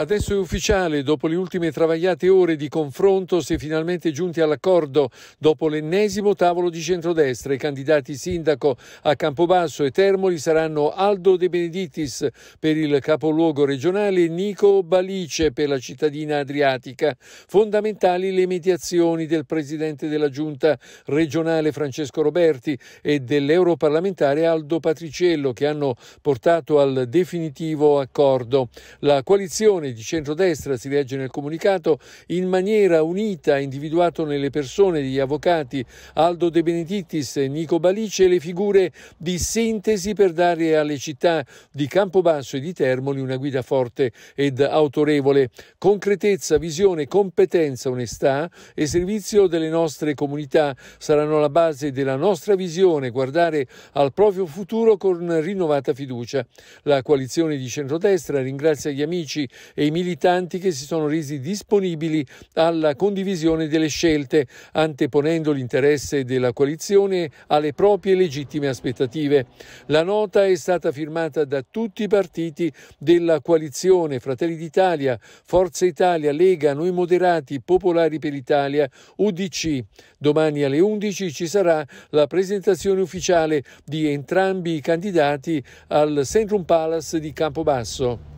Adesso è ufficiale, dopo le ultime travagliate ore di confronto si è finalmente giunti all'accordo dopo l'ennesimo tavolo di centrodestra. I candidati sindaco a Campobasso e Termoli saranno Aldo De Beneditis per il capoluogo regionale e Nico Balice per la cittadina adriatica. Fondamentali le mediazioni del presidente della giunta regionale Francesco Roberti e dell'europarlamentare Aldo Patriciello che hanno portato al definitivo accordo. La coalizione coalizione di centrodestra, si legge nel comunicato, in maniera unita ha individuato nelle persone degli avvocati Aldo De Benedittis e Nico Balice le figure di sintesi per dare alle città di Campobasso e di Termoli una guida forte ed autorevole. Concretezza, visione, competenza, onestà e servizio delle nostre comunità saranno la base della nostra visione, guardare al proprio futuro con rinnovata fiducia. La coalizione di centrodestra ringrazia gli amici e i militanti che si sono resi disponibili alla condivisione delle scelte, anteponendo l'interesse della coalizione alle proprie legittime aspettative. La nota è stata firmata da tutti i partiti della coalizione Fratelli d'Italia, Forza Italia, Lega, Noi Moderati, Popolari per l'Italia, UDC. Domani alle 11 ci sarà la presentazione ufficiale di entrambi i candidati al Centrum Palace di Campobasso.